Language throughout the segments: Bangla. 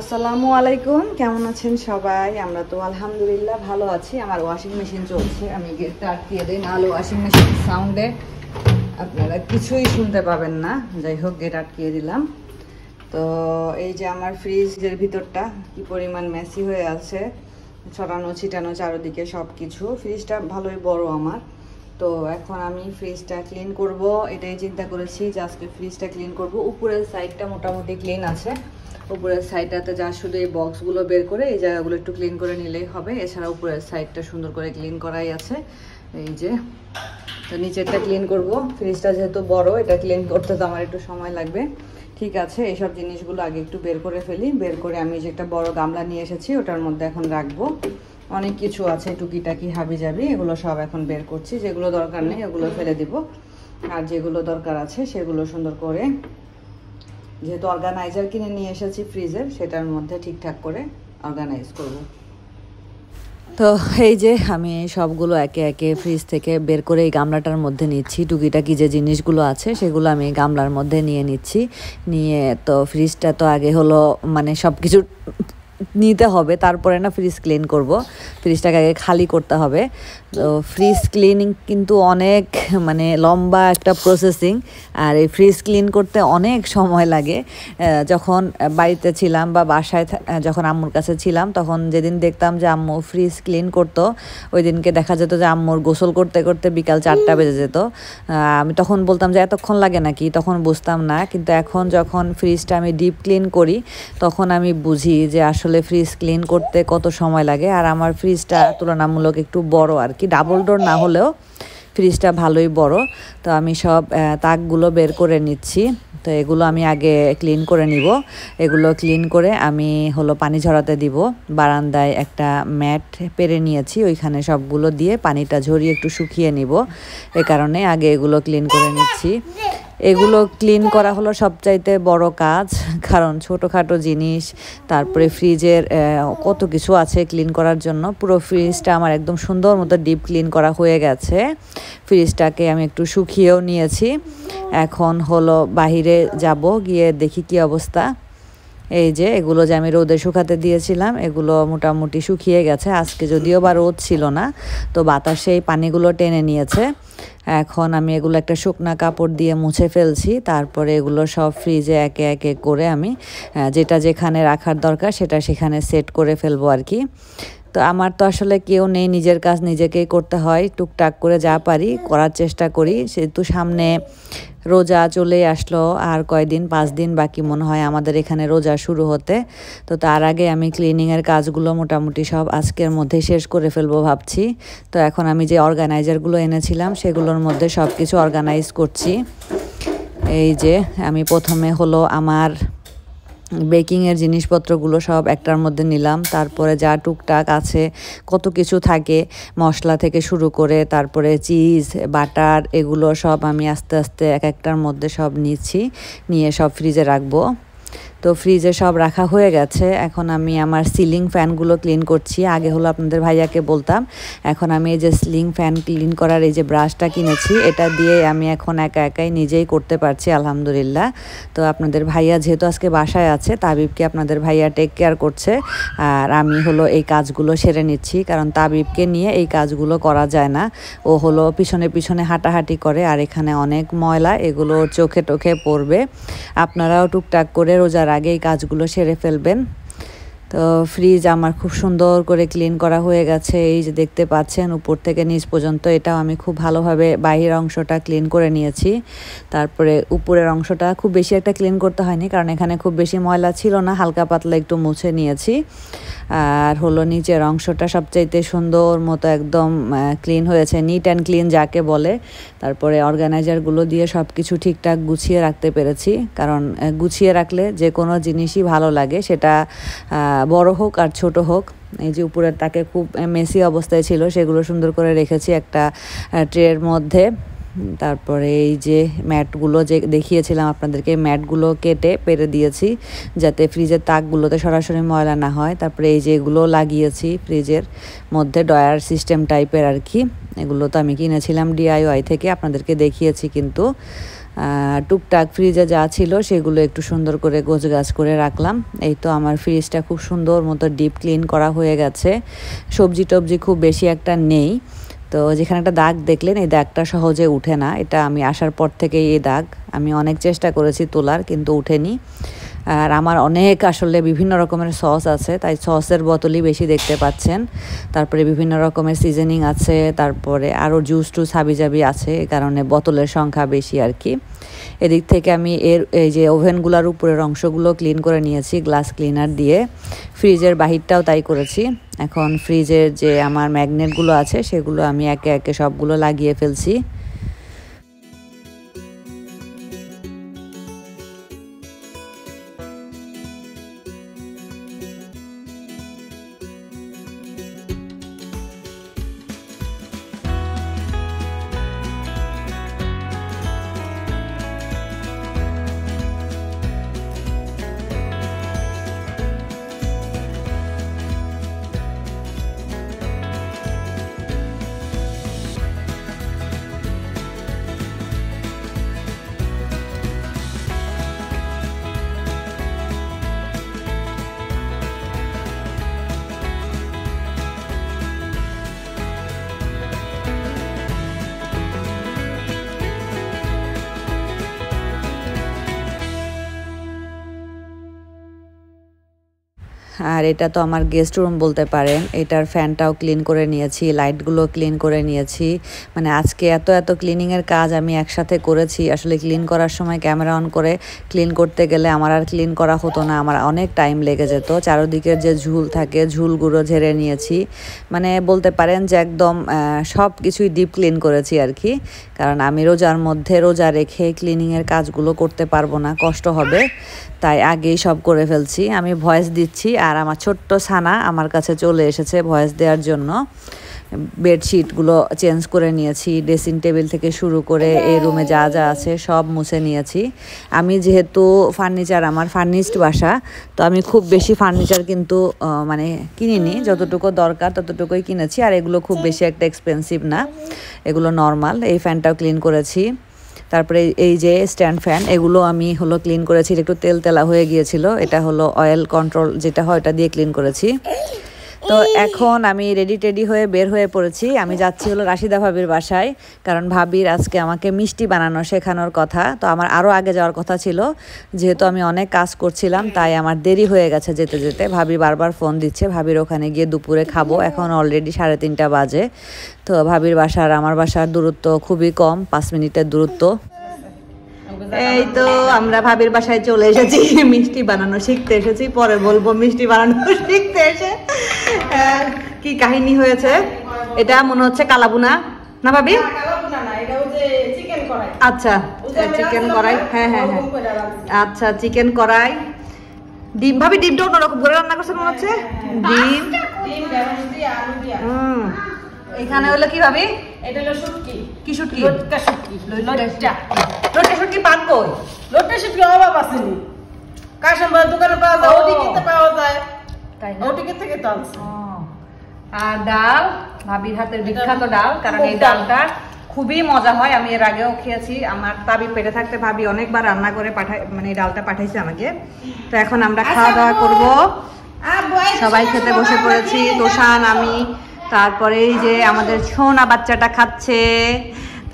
আসসালামু আলাইকুম কেমন আছেন সবাই আমরা তো আলহামদুলিল্লাহ ভালো আছি আমার ওয়াশিং মেশিন চলছে আমি তার দিয়ে দিই নাহলে ওয়াশিং মেশিন সাউন্ডে আপনারা কিছুই শুনতে পাবেন না যাই হোক গেট আটকিয়ে দিলাম তো এই যে আমার ফ্রিজের ভিতরটা কি পরিমাণ মেসি হয়ে আছে ছড়ানো ছিটানো চারোদিকে সব কিছু ফ্রিজটা ভালোই বড় আমার তো এখন আমি ফ্রিজটা ক্লিন করব এটাই চিন্তা করেছি যে আজকে ফ্রিজটা ক্লিন করব উপরের সাইডটা মোটামুটি ক্লিন আছে উপরের সাইডটাতে যা শুধু এই বক্সগুলো বের করে এই জায়গাগুলো একটু ক্লিন করে নিলেই হবে এছাড়া উপরের সাইডটা সুন্দর করে ক্লিন করাই আছে এই যে তো নিচেরটা ক্লিন করব ফ্রিজটা যেহেতু বড় এটা ক্লিন করতে তো আমার একটু সময় লাগবে ঠিক আছে এইসব জিনিসগুলো আগে একটু বের করে ফেলি বের করে আমি যে একটা বড় গামলা নিয়ে এসেছি ওটার মধ্যে এখন রাখবো অনেক কিছু আছে টুকিটাকি হাবি যাবি এগুলো সব এখন বের করছি যেগুলো দরকার নেই এগুলো ফেলে দিব আর যেগুলো দরকার আছে সেগুলো সুন্দর করে যেহেতু অর্গানাইজার কিনে নিয়ে এসেছি ফ্রিজের সেটার মধ্যে ঠিকঠাক করে অর্গানাইজ করব তো এই যে আমি সবগুলো একে একে ফ্রিজ থেকে বের করে এই গামলাটার মধ্যে নিচ্ছি টুকিটাকি যে জিনিসগুলো আছে সেগুলো আমি গামলার মধ্যে নিয়ে নিচ্ছি নিয়ে তো ফ্রিজটা তো আগে হলো মানে সব কিছু নিতে হবে তারপরে না ফ্রিজ ক্লিন করব ফ্রিজটাকে আগে খালি করতে হবে তো ফ্রিজ ক্লিনিং কিন্তু অনেক মানে লম্বা একটা প্রসেসিং আর এই ফ্রিজ ক্লিন করতে অনেক সময় লাগে যখন বাড়িতে ছিলাম বা বাসায় যখন আম্মুর কাছে ছিলাম তখন যেদিন দেখতাম যে আম্মু ফ্রিজ ক্লিন করতো ওই দিনকে দেখা যেত যে আম্মুর গোসল করতে করতে বিকাল চারটা বেজে যেত আমি তখন বলতাম যে এতক্ষণ লাগে নাকি তখন বুঝতাম না কিন্তু এখন যখন ফ্রিজটা আমি ডিপ ক্লিন করি তখন আমি বুঝি যে আসলে ফ্রিজ ক্লিন করতে কত সময় লাগে আর আমার ফ্রিজটা তুলনামূলক একটু বড় আর কি কি ডাবল ডোর না হলেও ফ্রিজটা ভালোই বড় তো আমি সব তাকগুলো বের করে নিচ্ছি তো এগুলো আমি আগে ক্লিন করে নিব এগুলো ক্লিন করে আমি হলো পানি ঝরাতে দিব বারান্দায় একটা ম্যাট পেরে নিয়েছি ওইখানে সবগুলো দিয়ে পানিটা ঝরিয়ে একটু শুকিয়ে নিব এ কারণে আগে এগুলো ক্লিন করে নিচ্ছি এগুলো ক্লিন করা হলো সবচাইতে বড় কাজ কারণ ছোটোখাটো জিনিস তারপরে ফ্রিজের কত কিছু আছে ক্লিন করার জন্য পুরো ফ্রিজটা আমার একদম সুন্দর মতো ডিপ ক্লিন করা হয়ে গেছে ফ্রিজটাকে আমি একটু শুকিয়েও নিয়েছি এখন হলো বাহিরে যাব গিয়ে দেখি কি অবস্থা এই যে এগুলো যে আমি রোদে শুকাতে দিয়েছিলাম এগুলো মোটামুটি শুকিয়ে গেছে আজকে যদিও বা রোদ ছিল না তো বাতাসে এই পানিগুলো টেনে নিয়েছে এখন আমি এগুলো একটা শুকনা কাপড় দিয়ে মুছে ফেলছি তারপরে এগুলো সব ফ্রিজে একে একে করে আমি যেটা যেখানে রাখার দরকার সেটা সেখানে সেট করে ফেলবো আর কি তো আমার তো আসলে কেউ নেই নিজের কাজ নিজেকেই করতে হয় টুকটাক করে যা পারি করার চেষ্টা করি সেহেতু সামনে রোজা চলে আসলো আর কয়দিন পাঁচ দিন বাকি মনে হয় আমাদের এখানে রোজা শুরু হতে তো তার আগে আমি ক্লিনিংয়ের কাজগুলো মোটামুটি সব আজকের মধ্যে শেষ করে ফেলবো ভাবছি তো এখন আমি যে অর্গানাইজারগুলো এনেছিলাম সেগুলোর মধ্যে সব কিছু অর্গানাইজ করছি এই যে আমি প্রথমে হলো আমার বেকিংয়ের জিনিসপত্রগুলো সব একটার মধ্যে নিলাম তারপরে যা টুকটাক আছে কত কিছু থাকে মশলা থেকে শুরু করে তারপরে চিজ বাটার এগুলো সব আমি আস্তে আস্তে এক একটার মধ্যে সব নিচ্ছি নিয়ে সব ফ্রিজে রাখবো তো ফ্রিজে সব রাখা হয়ে গেছে এখন আমি আমার সিলিং ফ্যানগুলো ক্লিন করছি আগে হলো আপনাদের ভাইয়াকে বলতাম এখন আমি এই যে সিলিং ফ্যান ক্লিন করার এই যে ব্রাশটা কিনেছি এটা দিয়ে আমি এখন একা একাই নিজেই করতে পারছি আলহামদুলিল্লাহ তো আপনাদের ভাইয়া যেহেতু আজকে বাসায় আছে তাবিবকে আপনাদের ভাইয়া টেক কেয়ার করছে আর আমি হলো এই কাজগুলো সেরে নিচ্ছি কারণ তাবিবকে নিয়ে এই কাজগুলো করা যায় না ও হলো পিছনে পিছনে হাঁটাহাঁটি করে আর এখানে অনেক ময়লা এগুলো চোখে টোখে পড়বে আপনারাও টুকটাক করে রোজা আগেই এই কাজগুলো সেরে ফেলবেন তো ফ্রিজ আমার খুব সুন্দর করে ক্লিন করা হয়ে গেছে এই যে দেখতে পাচ্ছেন উপর থেকে নিচ পর্যন্ত এটাও আমি খুব ভালোভাবে বাহির অংশটা ক্লিন করে নিয়েছি তারপরে উপরের অংশটা খুব বেশি একটা ক্লিন করতে হয়নি কারণ এখানে খুব বেশি ময়লা ছিল না হালকা পাতলা একটু মুছে নিয়েছি আর হলো নিচের অংশটা সবচাইতে সুন্দর মতো একদম ক্লিন হয়েছে নিট অ্যান্ড ক্লিন যাকে বলে তারপরে অর্গানাইজারগুলো দিয়ে সব কিছু ঠিকঠাক গুছিয়ে রাখতে পেরেছি কারণ গুছিয়ে রাখলে যে কোনো জিনিসই ভালো লাগে সেটা বড় হোক আর ছোট হোক এই যে উপরের তাকে খুব মেসি অবস্থায় ছিল সেগুলো সুন্দর করে রেখেছি একটা ট্রের মধ্যে তারপরে এই যে ম্যাটগুলো যে দেখিয়েছিলাম আপনাদেরকে ম্যাটগুলো কেটে পেরে দিয়েছি যাতে ফ্রিজের তাকগুলোতে সরাসরি ময়লা না হয় তারপরে এই যে এগুলো লাগিয়েছি ফ্রিজের মধ্যে ডয়ার সিস্টেম টাইপের আর কি এগুলো তো আমি কিনেছিলাম ডিআইওয়াই থেকে আপনাদেরকে দেখিয়েছি কিন্তু টুকটাক ফ্রিজে যা ছিল সেগুলো একটু সুন্দর করে গাছ করে রাখলাম এই তো আমার ফ্রিজটা খুব সুন্দর মতো ডিপ ক্লিন করা হয়ে গেছে সবজি টবজি খুব বেশি একটা নেই তো যেখানে একটা দাগ দেখলেন এই দাগটা সহজে উঠে না এটা আমি আসার পর থেকেই এই দাগ আমি অনেক চেষ্টা করেছি তোলার কিন্তু উঠেনি আর আমার অনেক আসলে বিভিন্ন রকমের সস আছে তাই সসের বোতলই বেশি দেখতে পাচ্ছেন তারপরে বিভিন্ন রকমের সিজনিং আছে তারপরে আরও জুস টুস হাবিজাবি আছে কারণে বোতলের সংখ্যা বেশি আর কি এদিক থেকে আমি এর এই যে ওভেনগুলোর উপরের অংশগুলো ক্লিন করে নিয়েছি গ্লাস ক্লিনার দিয়ে ফ্রিজের বাহিরটাও তাই করেছি এখন ফ্রিজের যে আমার ম্যাগনেটগুলো আছে সেগুলো আমি একে একে সবগুলো লাগিয়ে ফেলছি আর এটা তো আমার গেস্ট রুম বলতে পারেন এটার ফ্যানটাও ক্লিন করে নিয়েছি লাইটগুলো ক্লিন করে নিয়েছি মানে আজকে এত এত ক্লিনিংয়ের কাজ আমি একসাথে করেছি আসলে ক্লিন করার সময় ক্যামেরা অন করে ক্লিন করতে গেলে আমার আর ক্লিন করা হতো না আমার অনেক টাইম লেগে যেত চারোদিকের যে ঝুল থাকে ঝুলগুলো ঝেড়ে নিয়েছি মানে বলতে পারেন যে একদম সব কিছুই ডিপ ক্লিন করেছি আর কি কারণ আমি রোজার মধ্যে রোজা রেখে ক্লিনিংয়ের কাজগুলো করতে পারবো না কষ্ট হবে তাই আগেই সব করে ফেলছি আমি ভয়েস দিচ্ছি আর আমার ছোট্ট ছানা আমার কাছে চলে এসেছে ভয়েস দেওয়ার জন্য বেডশিটগুলো চেঞ্জ করে নিয়েছি ড্রেসিং টেবিল থেকে শুরু করে এই রুমে যা যা আছে সব মুছে নিয়েছি আমি যেহেতু ফার্নিচার আমার ফার্নিশড বাসা তো আমি খুব বেশি ফার্নিচার কিন্তু মানে কিনিনি যতটুকু দরকার ততটুকুই কিনেছি আর এগুলো খুব বেশি একটা এক্সপেন্সিভ না এগুলো নর্মাল এই ফ্যানটাও ক্লিন করেছি তারপরে এই যে স্ট্যান্ড ফ্যান এগুলো আমি হলো ক্লিন করেছি একটু তেল তেলা হয়ে গিয়েছিল এটা হলো অয়েল কন্ট্রোল যেটা হয় ওটা দিয়ে ক্লিন করেছি তো এখন আমি রেডি টেডি হয়ে বের হয়ে পড়েছি আমি যাচ্ছি হলো রাশিদা ভাবির বাসায় কারণ ভাবির আজকে আমাকে মিষ্টি বানানো শেখানোর কথা তো আমার আরও আগে যাওয়ার কথা ছিল যেহেতু আমি অনেক কাজ করছিলাম তাই আমার দেরি হয়ে গেছে যেতে যেতে ভাবি বারবার ফোন দিচ্ছে ভাবির ওখানে গিয়ে দুপুরে খাবো এখন অলরেডি সাড়ে তিনটা বাজে তো ভাবির বাসার আমার বাসার দূরত্ব খুবই কম পাঁচ মিনিটের দূরত্ব এই তো আমরা ভাবির বাসায় চলে এসেছি মিষ্টি বানানো শিখতে এসেছি পরে বলবো মিষ্টি বানানো শিখতে এসে হ্যাঁ, কি কাহিনী হয়েছে এটা মনে হচ্ছে কালাবুনা না ভাবি আচ্ছা চিকেন কড়াই আচ্ছা, হ্যাঁ হ্যাঁ হ্যাঁ আচ্ছা চিকেন কড়াই ডিম ভাবি ডিমটা অন্যরকম ভরে রান্না করছে মনে হচ্ছে হ্যাঁ, হ্যাঁ, ডিম হুম এখানে হলো কি ভাবি এটা হলো শুটকি কি শুটকি লটকা লোটে শুটকি পান কই লোটে শুটকি অভাব কার সম্ভব দোকানে পাওয়া যায় ওটি কিনতে পাওয়া যায় তাই না ওটি কিনতে খেতে আনছে আর ডাল ভাবির হাতের বিখ্যাত ডাল কারণ এই ডালটা খুবই মজা হয় আমি এর আগেও খেয়েছি আমার তাবি পেটে থাকতে ভাবি অনেকবার রান্না করে পাঠাই মানে ডালটা পাঠাইছে আমাকে তো এখন আমরা আচ্ছা, খাওয়া দাওয়া করবো সবাই খেতে বসে পড়েছি তোষান আমি তারপরে এই যে আমাদের সোনা বাচ্চাটা খাচ্ছে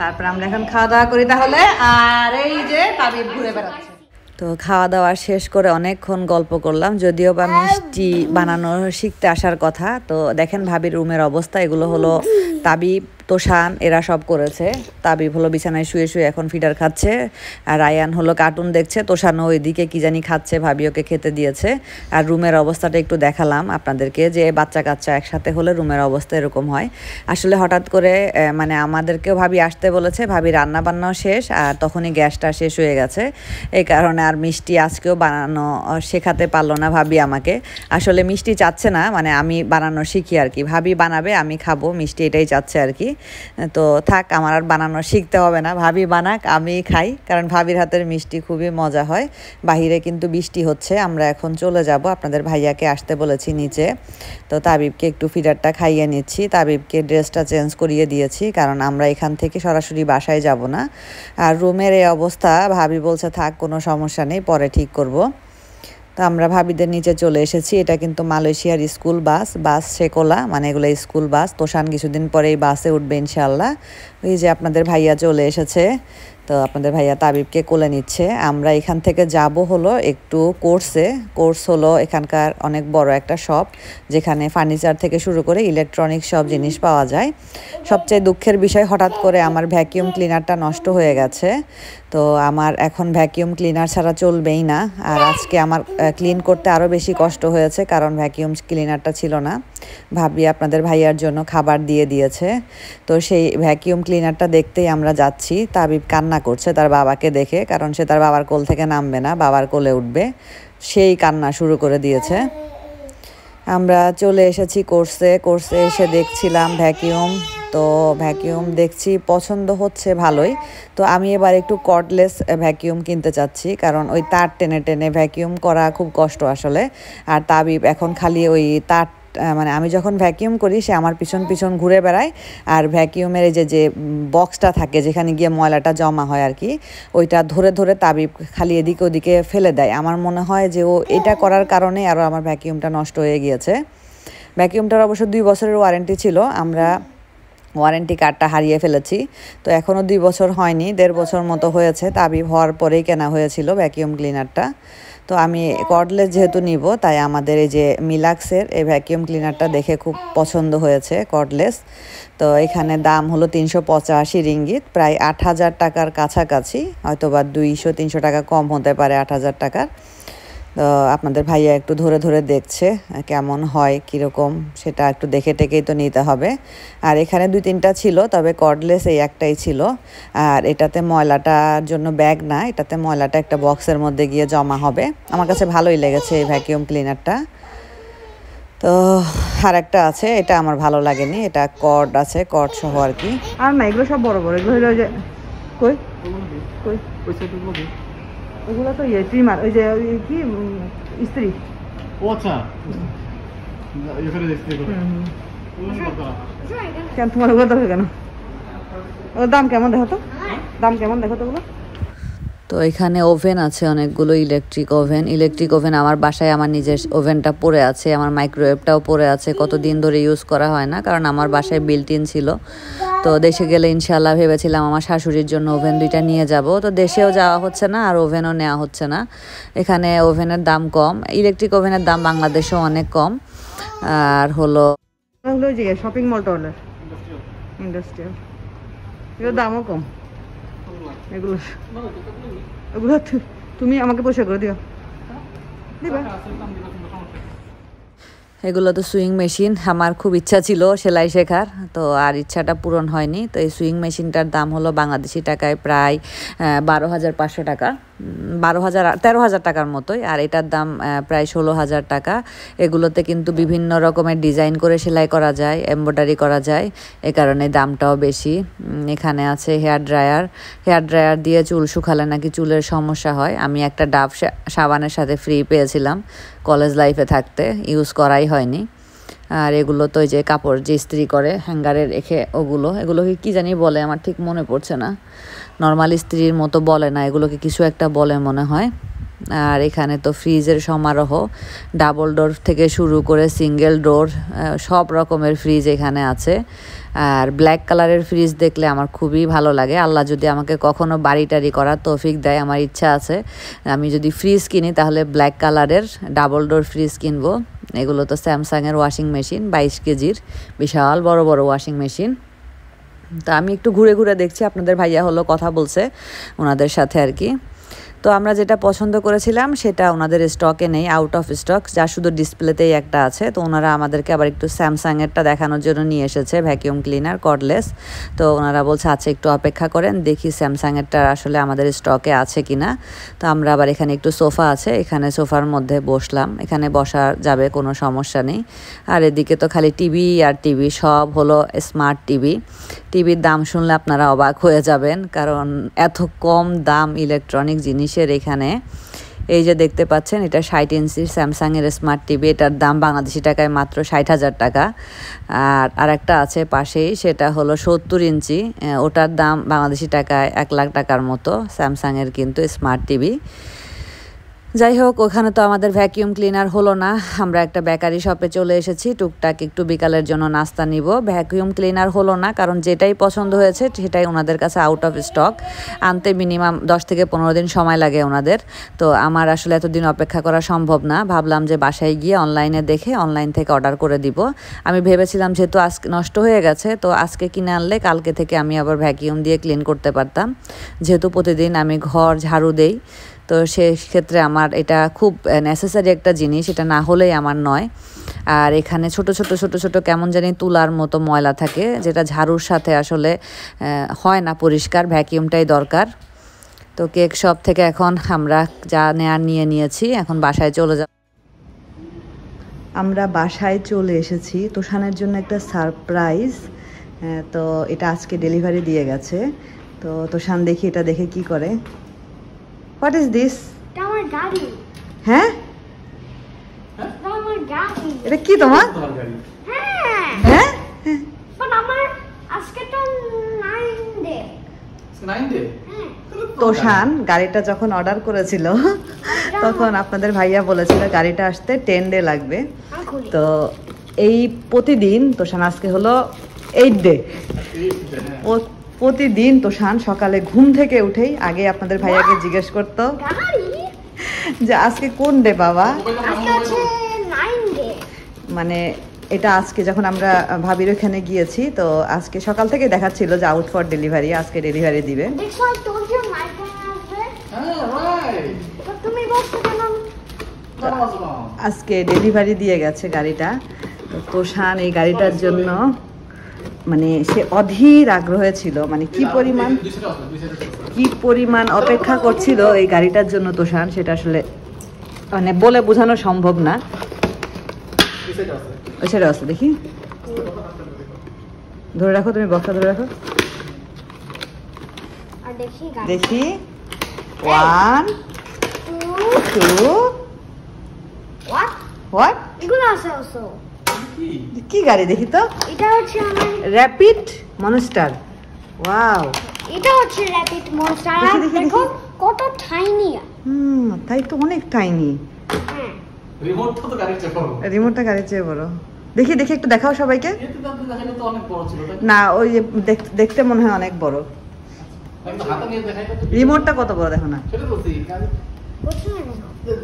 তারপর আমরা এখন খাওয়া দাওয়া করি তাহলে আর এই যে পাবি ঘুরে বেড়াচ্ছে তো খাওয়া দাওয়া শেষ করে অনেকক্ষণ গল্প করলাম যদিও বা মিষ্টি বানানো শিখতে আসার কথা তো দেখেন ভাবির রুমের অবস্থা এগুলো হলো তাবি তো শান এরা সব করেছে তাবিব হলো বিছানায় শুয়ে শুয়ে এখন ফিডার খাচ্ছে আর রায়ান হলো কার্টুন দেখছে তোষানও ওইদিকে কি জানি খাচ্ছে ভাবি ওকে খেতে দিয়েছে আর রুমের অবস্থাটা একটু দেখালাম আপনাদেরকে যে বাচ্চা কাচ্চা একসাথে হলে রুমের অবস্থা এরকম হয় আসলে হঠাৎ করে মানে আমাদেরকেও ভাবি আসতে বলেছে ভাবি রান্না বান্নাও শেষ আর তখনই গ্যাসটা শেষ হয়ে গেছে এই কারণে আর মিষ্টি আজকেও বানানো শেখাতে পারলো না ভাবি আমাকে আসলে মিষ্টি চাচ্ছে না মানে আমি বানানো শিখি আর কি ভাবি বানাবে আমি খাবো মিষ্টি এটাই চাচ্ছে আর কি তো থাক আমার আর বানানো শিখতে হবে না ভাবি বানাক আমি খাই কারণ ভাবির হাতের মিষ্টি খুবই মজা হয় বাহিরে কিন্তু বৃষ্টি হচ্ছে আমরা এখন চলে যাব আপনাদের ভাইয়াকে আসতে বলেছি নিচে তো তাবিবকে একটু ফিডারটা খাইয়ে নিচ্ছি তাবিবকে ড্রেসটা চেঞ্জ করিয়ে দিয়েছি কারণ আমরা এখান থেকে সরাসরি বাসায় যাব না আর রুমের এই অবস্থা ভাবি বলছে থাক কোনো সমস্যা নেই পরে ঠিক করব তো আমরা ভাবিদের নিচে চলে এসেছি এটা কিন্তু মালয়েশিয়ার স্কুল বাস বাস শেকোলা মানে এগুলো স্কুল বাস তোষান কিছুদিন পরে এই বাসে উঠবে ইনশাল্লাহ এই যে আপনাদের ভাইয়া চলে এসেছে তো আপনাদের ভাইয়া তাবিবকে কোলে নিচ্ছে আমরা এখান থেকে যাব হলো একটু কোর্সে কোর্স হলো এখানকার অনেক বড় একটা শপ যেখানে ফার্নিচার থেকে শুরু করে ইলেকট্রনিক সব জিনিস পাওয়া যায় সবচেয়ে দুঃখের বিষয় হঠাৎ করে আমার ভ্যাকিউম ক্লিনারটা নষ্ট হয়ে গেছে তো আমার এখন ভ্যাকিউম ক্লিনার ছাড়া চলবেই না আর আজকে আমার ক্লিন করতে আরও বেশি কষ্ট হয়েছে কারণ ভ্যাকিউম ক্লিনারটা ছিল না ভাবি আপনাদের ভাইয়ার জন্য খাবার দিয়ে দিয়েছে তো সেই ভ্যাকিউম ক্লিনারটা দেখতেই আমরা যাচ্ছি তাবিব কান্না করছে তার বাবাকে দেখে কারণ সে তার বাবার কোল থেকে নামবে না বাবার কোলে উঠবে সেই কান্না শুরু করে দিয়েছে আমরা চলে এসেছি কোর্সে কোর্সে এসে দেখছিলাম ভ্যাকিউম তো ভ্যাকিউম দেখছি পছন্দ হচ্ছে ভালোই তো আমি এবার একটু কর্ডলেস ভ্যাকিউম কিনতে চাচ্ছি কারণ ওই তার টেনে টেনে ভ্যাকিউম করা খুব কষ্ট আসলে আর তাবিব এখন খালি ওই তার মানে আমি যখন ভ্যাকিউম করি সে আমার পিছন পিছন ঘুরে বেড়ায় আর ভ্যাকিউমের যে যে বক্সটা থাকে যেখানে গিয়ে ময়লাটা জমা হয় আর কি ওইটা ধরে ধরে তাবি খালি এদিকে ওদিকে ফেলে দেয় আমার মনে হয় যে ও এটা করার কারণে আরও আমার ভ্যাকিউমটা নষ্ট হয়ে গিয়েছে ভ্যাকিউমটার অবশ্য দুই বছরের ওয়ারেন্টি ছিল আমরা ওয়ারেন্টি কার্ডটা হারিয়ে ফেলেছি তো এখনও দুই বছর হয়নি দেড় বছর মতো হয়েছে তাবিব হওয়ার পরেই কেনা হয়েছিল ভ্যাকিউম ক্লিনারটা তো আমি কর্ডলেস যেহেতু নিব তাই আমাদের এই যে মিলাক্সের এই ভ্যাকিউম ক্লিনারটা দেখে খুব পছন্দ হয়েছে কর্ডলেস তো এখানে দাম হলো তিনশো পঁচাশি রিঙ্গিত প্রায় আট হাজার টাকার কাছাকাছি হয়তো বা দুইশো তিনশো টাকা কম হতে পারে আট হাজার টাকার তো আপনাদের ভাইয়া একটু ধরে ধরে দেখছে কেমন হয় কীরকম সেটা একটু দেখে টেকেই তো নিতে হবে আর এখানে দুই তিনটা ছিল তবে কর্ডলেস এই একটাই ছিল আর এটাতে ময়লাটার জন্য ব্যাগ না এটাতে ময়লাটা একটা বক্সের মধ্যে গিয়ে জমা হবে আমার কাছে ভালোই লেগেছে এই ভ্যাকিউম ক্লিনারটা তো আর একটা আছে এটা আমার ভালো লাগেনি এটা কর্ড আছে কর্ড সহ আর কি আর না এগুলো সব বড় বড় এগুলো হলো যে কই কই ওগুলো তো ইয়ে ট্রিমার ওই যে ওই কি স্ত্রী ও আচ্ছা কেন তোমার ওগুলো দেখো কেন ওর দাম কেমন দেখো তো দাম কেমন দেখো তো ওগুলো তো এখানে ওভেন আছে অনেকগুলো ইলেকট্রিক ওভেন ইলেকট্রিক ওভেন আমার বাসায় আমার নিজের ওভেনটা পড়ে আছে আমার মাইক্রোওয়েভটাও পড়ে আছে কতদিন ধরে ইউজ করা হয় না কারণ আমার বাসায় বিল্ট ইন ছিল তো দেশে গেলে ইনশাল্লাহ ভেবেছিলাম আমার শাশুড়ির জন্য ওভেন দুইটা নিয়ে যাব তো দেশেও যাওয়া হচ্ছে না আর ওভেনও নেওয়া হচ্ছে না এখানে ওভেনের দাম কম ইলেকট্রিক ওভেনের দাম বাংলাদেশেও অনেক কম আর হলো শপিং মল টয়লেট ইন্ডাস্ট্রিয়াল দামও কম এগুলো এগুলো তুমি আমাকে পয়সা করে দিও দিবা এগুলো তো সুইং মেশিন আমার খুব ইচ্ছা ছিল সেলাই শেখার তো আর ইচ্ছাটা পূরণ হয়নি তো এই সুইং মেশিনটার দাম হলো বাংলাদেশি টাকায় প্রায় বারো হাজার পাঁচশো টাকা বারো হাজার তেরো হাজার টাকার মতোই আর এটার দাম প্রায় ষোলো হাজার টাকা এগুলোতে কিন্তু বিভিন্ন রকমের ডিজাইন করে সেলাই করা যায় এম্ব্রয়ডারি করা যায় এ কারণে দামটাও বেশি এখানে আছে হেয়ার ড্রায়ার হেয়ার ড্রায়ার দিয়ে চুল শুকালে নাকি চুলের সমস্যা হয় আমি একটা ডাব সাবানের সাথে ফ্রি পেয়েছিলাম কলেজ লাইফে থাকতে ইউজ করাই হয়নি আর এগুলো তো যে কাপড় যে ইস্ত্রি করে হ্যাঙ্গারে রেখে ওগুলো এগুলোকে কি জানি বলে আমার ঠিক মনে পড়ছে না নর্মাল ইস্ত্রির মতো বলে না এগুলোকে কিছু একটা বলে মনে হয় আর এখানে তো ফ্রিজের সমারোহ ডাবল ডোর থেকে শুরু করে সিঙ্গেল ডোর সব রকমের ফ্রিজ এখানে আছে আর ব্ল্যাক কালারের ফ্রিজ দেখলে আমার খুবই ভালো লাগে আল্লাহ যদি আমাকে কখনো বাড়ি টাড়ি করার তৌফিক দেয় আমার ইচ্ছা আছে আমি যদি ফ্রিজ কিনি তাহলে ব্ল্যাক কালারের ডাবল ডোর ফ্রিজ কিনবো এগুলো তো স্যামসাংয়ের ওয়াশিং মেশিন বাইশ কেজির বিশাল বড় বড় ওয়াশিং মেশিন তা আমি একটু ঘুরে ঘুরে দেখছি আপনাদের ভাইয়া হলো কথা বলছে ওনাদের সাথে আর কি তো আমরা যেটা পছন্দ করেছিলাম সেটা ওনাদের স্টকে নেই আউট অফ স্টক যা শুধু ডিসপ্লেতেই একটা আছে তো ওনারা আমাদেরকে আবার একটু স্যামসাংয়েরটা দেখানোর জন্য নিয়ে এসেছে ভ্যাকিউম ক্লিনার কর্ডলেস তো ওনারা বলছে আচ্ছা একটু অপেক্ষা করেন দেখি স্যামসাংয়েরটা আসলে আমাদের স্টকে আছে কি না তো আমরা আবার এখানে একটু সোফা আছে এখানে সোফার মধ্যে বসলাম এখানে বসা যাবে কোনো সমস্যা নেই আর এদিকে তো খালি টিভি আর টিভি সব হলো স্মার্ট টিভি টিভির দাম শুনলে আপনারা অবাক হয়ে যাবেন কারণ এত কম দাম ইলেকট্রনিক জিনিস ইঞ্চির এখানে এই যে দেখতে পাচ্ছেন এটা ষাট ইঞ্চির স্যামসাংয়ের স্মার্ট টিভি এটার দাম বাংলাদেশি টাকায় মাত্র ষাট হাজার টাকা আর আরেকটা আছে পাশেই সেটা হলো সত্তর ইঞ্চি ওটার দাম বাংলাদেশি টাকায় এক লাখ টাকার মতো স্যামসাংয়ের কিন্তু স্মার্ট টিভি যাই হোক ওখানে তো আমাদের ভ্যাকিউম ক্লিনার হলো না আমরা একটা বেকারি শপে চলে এসেছি টুকটাক একটু বিকালের জন্য নাস্তা নিব ভ্যাকিউম ক্লিনার হলো না কারণ যেটাই পছন্দ হয়েছে সেটাই ওনাদের কাছে আউট অফ স্টক আনতে মিনিমাম দশ থেকে পনেরো দিন সময় লাগে ওনাদের তো আমার আসলে এতদিন অপেক্ষা করা সম্ভব না ভাবলাম যে বাসায় গিয়ে অনলাইনে দেখে অনলাইন থেকে অর্ডার করে দিব আমি ভেবেছিলাম যেহেতু আজকে নষ্ট হয়ে গেছে তো আজকে কিনে আনলে কালকে থেকে আমি আবার ভ্যাকিউম দিয়ে ক্লিন করতে পারতাম যেহেতু প্রতিদিন আমি ঘর ঝাড়ু দেই তো সেক্ষেত্রে আমার এটা খুব নেসেসারি একটা জিনিস এটা না হলেই আমার নয় আর এখানে ছোট ছোট ছোট ছোট কেমন জানি তুলার মতো ময়লা থাকে যেটা ঝাড়ুর সাথে আসলে হয় না পরিষ্কার ভ্যাকিউমটাই দরকার তো কেক শপ থেকে এখন আমরা যা নেয়ার নিয়ে নিয়েছি এখন বাসায় চলে যাব আমরা বাসায় চলে এসেছি তোষানের জন্য একটা সারপ্রাইজ তো এটা আজকে ডেলিভারি দিয়ে গেছে তো তোষান দেখি এটা দেখে কি করে What ইজ দিস আমার গাড়ি হ্যাঁ আমার গাড়ি এটা কি তোমার হ্যাঁ, হ্যাঁ? হ্যাঁ। তোষান গাড়িটা যখন অর্ডার করেছিল তখন আপনাদের ভাইয়া বলেছিল গাড়িটা আসতে টেন ডে লাগবে তো এই প্রতিদিন তোষান আজকে হলো এইট ডে প্রতিদিন তো শান সকালে ঘুম থেকে উঠেই আগে আপনাদের ভাইয়াকে জিজ্ঞেস করতো যে আজকে কোন ডে বাবা মানে এটা আজকে যখন আমরা ভাবির ওখানে গিয়েছি তো আজকে সকাল থেকে দেখাচ্ছিল যে আউট ফর ডেলিভারি আজকে ডেলিভারি দিবে হ্যাঁ, আজকে ডেলিভারি দিয়ে গেছে গাড়িটা তো শান এই গাড়িটার জন্য মানে সে অধীর আগ্রহে ছিল মানে কি পরিমাণ কি পরিমাণ অপেক্ষা করছিল এই গাড়িটার জন্য তোষান সেটা আসলে মানে বলে বোঝানো সম্ভব না সেটা আছে দেখি ধরে রাখো তুমি বক্সা ধরে রাখো দেখি ওয়ান টু হোয়াট হোয়াট এগুলো আছে কি গাড়ি দেখি তো এটা হচ্ছে আমার র‍্যাপিড মনস্টার ওয়াও এটা হচ্ছে র‍্যাপিড মনস্টার দেখো কত টাইনি হুম তাই তো অনেক টাইনি হ্যাঁ। রিমোটটা তো গাড়ির চেয়ে বড় রিমোটটা বড় দেখি দেখি একটু দেখাও সবাইকে না ওই যে দেখতে মনে হয় অনেক বড় রিমোটটা কত বড় দেখো না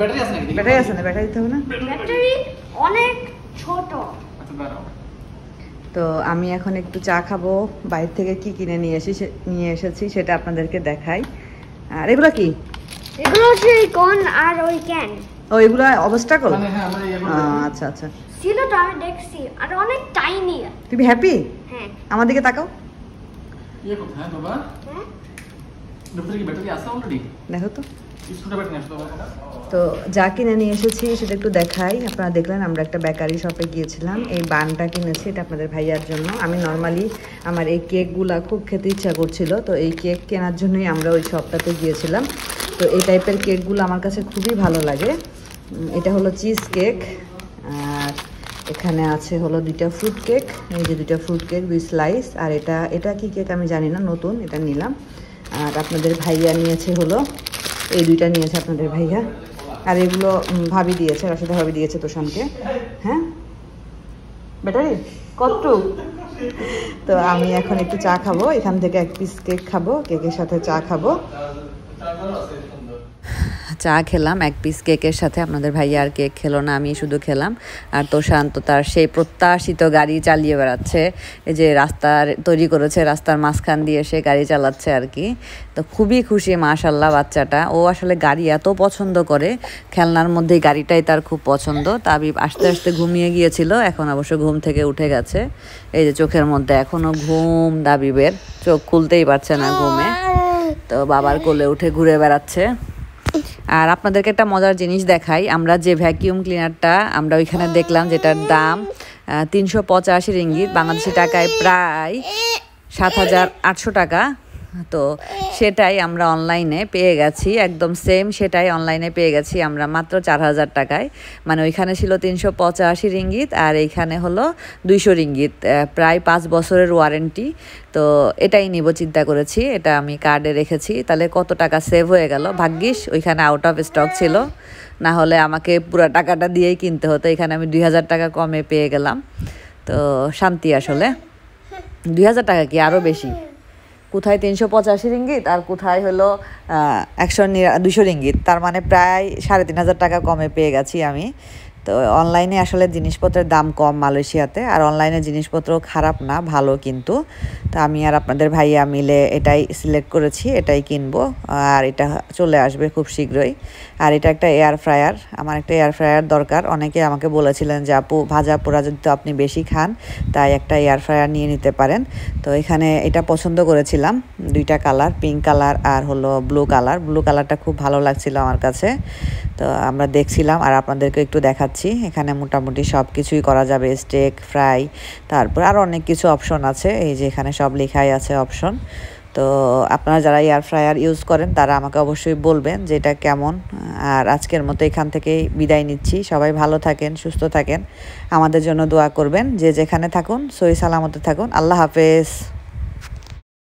ব্যাটারি আছে না ব্যাটারি দিতে হবে না ব্যাটারি অনেক তো আমি এখন একটু চা খাবো বাইরে থেকে কি কিনে নিয়ে এসে নিয়ে এসেছি সেটা আপনাদেরকে দেখাই আর এগুলো কি এগুলো সেই কোন আর ওই ক্যান ও এগুলো অবস্টাকল মানে হ্যাঁ, মানে আচ্ছা আচ্ছা ছিল তো আমি দেখছি আর অনেক টাইনি তুমি হ্যাপি হ্যাঁ আমার দিকে তাকাও ইয়ে হ্যাঁ, হ্যাঁ। দেখো তো তো যা কিনে নিয়ে এসেছি সেটা একটু দেখাই আপনারা দেখলেন আমরা একটা বেকারি শপে গিয়েছিলাম এই বানটা কিনেছি এটা আপনাদের ভাইয়ার জন্য আমি নর্মালি আমার এই কেকগুলা খুব খেতে ইচ্ছা করছিল তো এই কেক কেনার জন্যই আমরা ওই শপটাতে গিয়েছিলাম তো এই টাইপের কেকগুলো আমার কাছে খুবই ভালো লাগে এটা হলো চিজ কেক আর এখানে আছে হলো দুইটা ফ্রুট কেক এই যে দুইটা ফ্রুট কেক দুই স্লাইস আর এটা এটা কি কেক আমি জানি না নতুন এটা নিলাম আর আপনাদের ভাইয়া নিয়েছে হলো এই দুইটা নিয়েছে আপনাদের ভাইয়া আর এগুলো ভাবি দিয়েছে রসদা ভাবি দিয়েছে তোষণকে হ্যাঁ ব্যাটারি কত তো আমি এখন একটু চা খাবো এখান থেকে এক পিস কেক খাবো কেকের সাথে চা খাবো চা খেলাম এক পিস কেকের সাথে আপনাদের ভাইয়া আর কেক খেলো না আমি শুধু খেলাম আর শান্ত তার সেই প্রত্যাশিত গাড়ি চালিয়ে বেড়াচ্ছে এই যে রাস্তার তৈরি করেছে রাস্তার মাঝখান দিয়ে সে গাড়ি চালাচ্ছে আর কি তো খুবই খুশি মাশাল্লাহ বাচ্চাটা ও আসলে গাড়ি এত পছন্দ করে খেলনার মধ্যে গাড়িটাই তার খুব পছন্দ আমি আস্তে আস্তে ঘুমিয়ে গিয়েছিল এখন অবশ্য ঘুম থেকে উঠে গেছে এই যে চোখের মধ্যে এখনও ঘুম দাবিবের চোখ খুলতেই পারছে না ঘুমে তো বাবার কোলে উঠে ঘুরে বেড়াচ্ছে আর আপনাদেরকে একটা মজার জিনিস দেখাই আমরা যে ভ্যাকিউম ক্লিনারটা আমরা ওইখানে দেখলাম যেটার দাম তিনশো পঁচাশি রিঙ্গিত বাংলাদেশি টাকায় প্রায় সাত হাজার আটশো টাকা তো সেটাই আমরা অনলাইনে পেয়ে গেছি একদম সেম সেটাই অনলাইনে পেয়ে গেছি আমরা মাত্র চার হাজার টাকায় মানে ওইখানে ছিল তিনশো পঁচাশি রিঙ্গিত আর এইখানে হলো দুইশো রিঙ্গিত প্রায় পাঁচ বছরের ওয়ারেন্টি তো এটাই নিব চিন্তা করেছি এটা আমি কার্ডে রেখেছি তাহলে কত টাকা সেভ হয়ে গেল ভাগ্যিস ওইখানে আউট অফ স্টক ছিল না হলে আমাকে পুরো টাকাটা দিয়েই কিনতে হতো এখানে আমি দুই হাজার টাকা কমে পেয়ে গেলাম তো শান্তি আসলে দুই হাজার টাকা কি আরও বেশি কোথায় তিনশো পঁচাশি রিঙ্গিত আর কোথায় হলো একশো দুশো রিঙ্গিত তার মানে প্রায় সাড়ে তিন হাজার টাকা কমে পেয়ে গেছি আমি তো অনলাইনে আসলে জিনিসপত্রের দাম কম মালয়েশিয়াতে আর অনলাইনে জিনিসপত্র খারাপ না ভালো কিন্তু তো আমি আর আপনাদের ভাইয়া মিলে এটাই সিলেক্ট করেছি এটাই কিনবো আর এটা চলে আসবে খুব শীঘ্রই আর এটা একটা এয়ার ফ্রায়ার আমার একটা এয়ার ফ্রায়ার দরকার অনেকে আমাকে বলেছিলেন যে আপু ভাজা পোড়া যদি তো আপনি বেশি খান তাই একটা এয়ার ফ্রায়ার নিয়ে নিতে পারেন তো এখানে এটা পছন্দ করেছিলাম দুইটা কালার পিঙ্ক কালার আর হলো ব্লু কালার ব্লু কালারটা খুব ভালো লাগছিল আমার কাছে তো আমরা দেখছিলাম আর আপনাদেরকে একটু দেখাচ্ছি এখানে মোটামুটি সব কিছুই করা যাবে স্টেক ফ্রাই তারপর আর অনেক কিছু অপশন আছে এই যে এখানে সব লেখাই আছে অপশন তো আপনারা যারা এয়ার ফ্রায়ার ইউজ করেন তারা আমাকে অবশ্যই বলবেন যে এটা কেমন আর আজকের মতো এখান থেকে বিদায় নিচ্ছি সবাই ভালো থাকেন সুস্থ থাকেন আমাদের জন্য দোয়া করবেন যে যেখানে থাকুন সই সালামতে থাকুন আল্লাহ হাফেজ